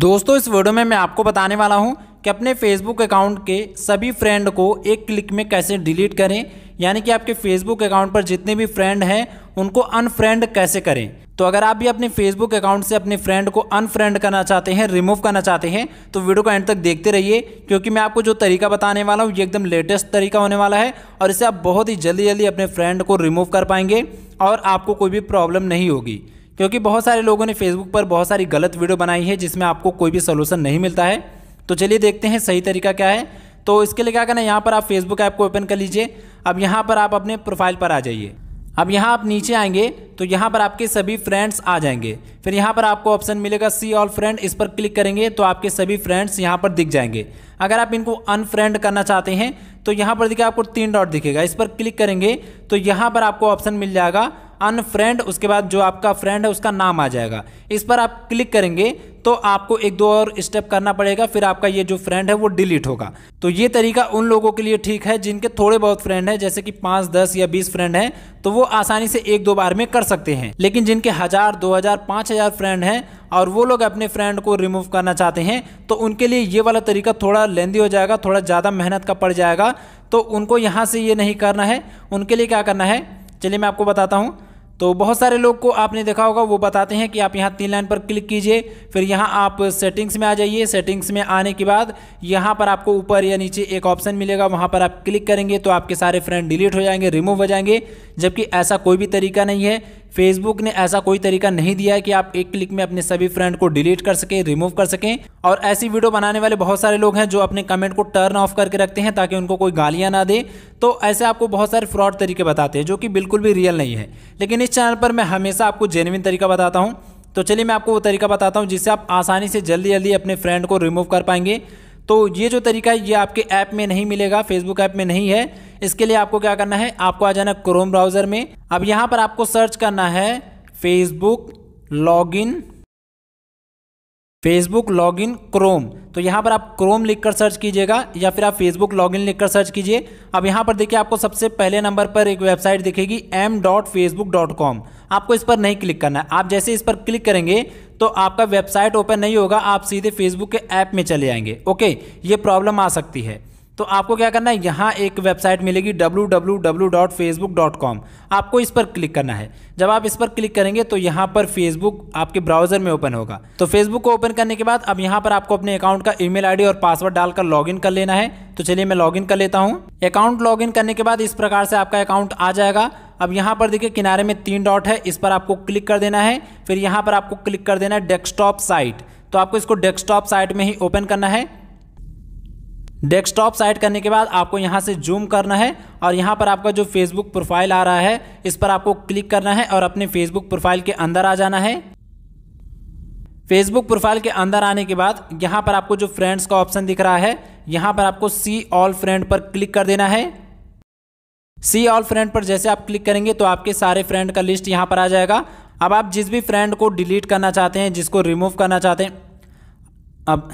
दोस्तों इस वीडियो में मैं आपको बताने वाला हूं कि अपने फेसबुक अकाउंट के सभी फ्रेंड को एक क्लिक में कैसे डिलीट करें यानी कि आपके फेसबुक अकाउंट पर जितने भी फ्रेंड हैं उनको अनफ्रेंड कैसे करें तो अगर आप भी अपने फेसबुक अकाउंट से अपने फ्रेंड को अनफ्रेंड करना चाहते हैं रिमूव करना चाहते हैं तो वीडियो को एंड तक देखते रहिए क्योंकि मैं आपको जो तरीका बताने वाला हूँ ये एकदम लेटेस्ट तरीका होने वाला है और इसे आप बहुत ही जल्दी जल्दी अपने फ्रेंड को रिमूव कर पाएंगे और आपको कोई भी प्रॉब्लम नहीं होगी क्योंकि बहुत सारे लोगों ने फेसबुक पर बहुत सारी गलत वीडियो बनाई है जिसमें आपको कोई भी सोल्यूशन नहीं मिलता है तो चलिए देखते हैं सही तरीका क्या है तो इसके लिए क्या करना है यहाँ पर आप फेसबुक ऐप को ओपन कर लीजिए अब यहाँ पर आप अपने प्रोफाइल पर आ जाइए अब यहाँ आप नीचे आएंगे तो यहाँ पर आपके सभी फ्रेंड्स आ जाएंगे फिर यहाँ पर आपको ऑप्शन मिलेगा सी ऑल फ्रेंड इस पर क्लिक करेंगे तो आपके सभी फ्रेंड्स यहाँ पर दिख जाएंगे अगर आप इनको अनफ्रेंड करना चाहते हैं तो यहाँ पर दिखेगा आपको तीन डॉट दिखेगा इस पर क्लिक करेंगे तो यहाँ पर आपको ऑप्शन मिल जाएगा अनफ्रेंड उसके बाद जो आपका फ्रेंड है उसका नाम आ जाएगा इस पर आप क्लिक करेंगे तो आपको एक दो और स्टेप करना पड़ेगा फिर आपका ये जो फ्रेंड है वो डिलीट होगा तो ये तरीका उन लोगों के लिए ठीक है जिनके थोड़े बहुत फ्रेंड हैं जैसे कि पाँच दस या बीस फ्रेंड हैं तो वो आसानी से एक दो बार में कर सकते हैं लेकिन जिनके हज़ार दो हज़ार पाँच हज़ार फ्रेंड हैं और वो लोग अपने फ्रेंड को रिमूव करना चाहते हैं तो उनके लिए ये वाला तरीका थोड़ा लेंदी हो जाएगा थोड़ा ज़्यादा मेहनत का पड़ जाएगा तो उनको यहाँ से ये नहीं करना है उनके लिए क्या करना है चलिए मैं आपको बताता हूँ तो बहुत सारे लोग को आपने देखा होगा वो बताते हैं कि आप यहाँ तीन लाइन पर क्लिक कीजिए फिर यहाँ आप सेटिंग्स में आ जाइए सेटिंग्स में आने के बाद यहाँ पर आपको ऊपर या नीचे एक ऑप्शन मिलेगा वहाँ पर आप क्लिक करेंगे तो आपके सारे फ्रेंड डिलीट हो जाएंगे रिमूव हो जाएंगे जबकि ऐसा कोई भी तरीका नहीं है फेसबुक ने ऐसा कोई तरीका नहीं दिया है कि आप एक क्लिक में अपने सभी फ्रेंड को डिलीट कर सकें रिमूव कर सकें और ऐसी वीडियो बनाने वाले बहुत सारे लोग हैं जो अपने कमेंट को टर्न ऑफ करके रखते हैं ताकि उनको कोई गालियां ना दे तो ऐसे आपको बहुत सारे फ्रॉड तरीके बताते हैं जो कि बिल्कुल भी रियल नहीं है लेकिन इस चैनल पर मैं हमेशा आपको जेनविन तरीका बताता हूँ तो चलिए मैं आपको वो तरीका बताता हूँ जिससे आप आसानी से जल्दी जल्दी अपने फ्रेंड को रिमूव कर पाएंगे तो ये जो तरीका है ये आपके ऐप में नहीं मिलेगा फेसबुक ऐप में नहीं है इसके लिए आपको क्या करना है आपको आ जाना क्रोम ब्राउज़र में अब यहां पर आपको सर्च करना है Facebook login Facebook login Chrome तो यहाँ पर आप क्रोम लिखकर सर्च कीजिएगा या फिर आप फेसबुक लॉगिन लिखकर सर्च कीजिए अब यहाँ पर देखिए आपको सबसे पहले नंबर पर एक वेबसाइट दिखेगी M dot Facebook dot com आपको इस पर नहीं क्लिक करना है आप जैसे इस पर क्लिक करेंगे तो आपका वेबसाइट ओपन नहीं होगा आप सीधे फेसबुक के ऐप में चले आएंगे ओके ये प्रॉब्लम आ सकती है तो आपको क्या करना है यहाँ एक वेबसाइट मिलेगी www.facebook.com आपको इस पर क्लिक करना है जब आप इस पर क्लिक करेंगे तो यहाँ पर फेसबुक आपके ब्राउजर में ओपन होगा तो फेसबुक को ओपन करने के बाद अब यहाँ पर आपको अपने अकाउंट का ईमेल आईडी और पासवर्ड डालकर लॉगिन कर लेना है तो चलिए मैं लॉगिन कर लेता हूँ अकाउंट लॉगिन करने के बाद इस प्रकार से आपका अकाउंट आ जाएगा अब यहाँ पर देखिए किनारे में तीन डॉट है इस पर आपको क्लिक कर देना है फिर यहाँ पर आपको क्लिक कर देना है डेस्कटॉप साइट तो आपको इसको डेस्कटॉप साइट में ही ओपन करना है डेस्कटॉप साइड करने के बाद आपको यहाँ से जूम करना है और यहाँ पर आपका जो फेसबुक प्रोफाइल आ रहा है इस पर आपको क्लिक करना है और अपने फेसबुक प्रोफाइल के अंदर आ जाना है फेसबुक प्रोफाइल के अंदर आने के बाद यहाँ पर आपको जो फ्रेंड्स का ऑप्शन दिख रहा है यहाँ पर आपको सी ऑल फ्रेंड पर क्लिक कर देना है सी ऑल फ्रेंड पर जैसे आप क्लिक करेंगे तो आपके सारे फ्रेंड का लिस्ट यहाँ पर आ जाएगा अब आप जिस भी फ्रेंड को डिलीट करना चाहते हैं जिसको रिमूव करना चाहते हैं अब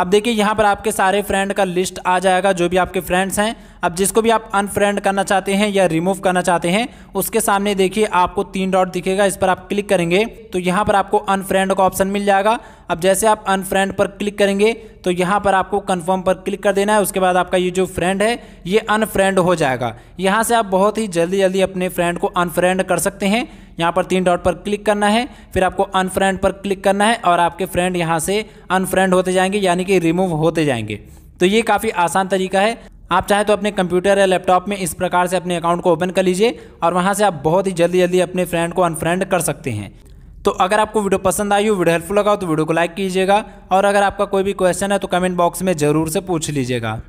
अब देखिए यहाँ पर आपके सारे फ्रेंड का लिस्ट आ जाएगा जो भी आपके फ्रेंड्स हैं अब जिसको भी आप अनफ्रेंड करना चाहते हैं या रिमूव करना चाहते हैं उसके सामने देखिए आपको तीन डॉट दिखेगा इस पर आप क्लिक करेंगे तो यहाँ पर आपको अनफ्रेंड का ऑप्शन मिल जाएगा अब जैसे आप अनफ्रेंड पर क्लिक करेंगे तो यहाँ पर आपको कन्फर्म पर क्लिक कर देना है उसके बाद आपका ये जो फ्रेंड है ये अनफ्रेंड हो जाएगा यहाँ से आप बहुत ही जल्दी जल्दी अपने फ्रेंड को अनफ्रेंड कर सकते हैं यहाँ पर तीन डॉट पर क्लिक करना है फिर आपको अनफ्रेंड पर क्लिक करना है और आपके फ्रेंड यहाँ से अनफ्रेंड होते जाएंगे यानी कि रिमूव होते जाएंगे तो ये काफ़ी आसान तरीका है आप चाहे तो अपने कंप्यूटर या लैपटॉप में इस प्रकार से अपने अकाउंट को ओपन कर लीजिए और वहाँ से आप बहुत ही जल्दी जल्दी अपने फ्रेंड को अनफ्रेंड कर सकते हैं तो अगर आपको वीडियो पसंद आई हो वीडियो हेल्पफुल लगा हो तो वीडियो को लाइक कीजिएगा और अगर आपका कोई भी क्वेश्चन है तो कमेंट बॉक्स में ज़रूर से पूछ लीजिएगा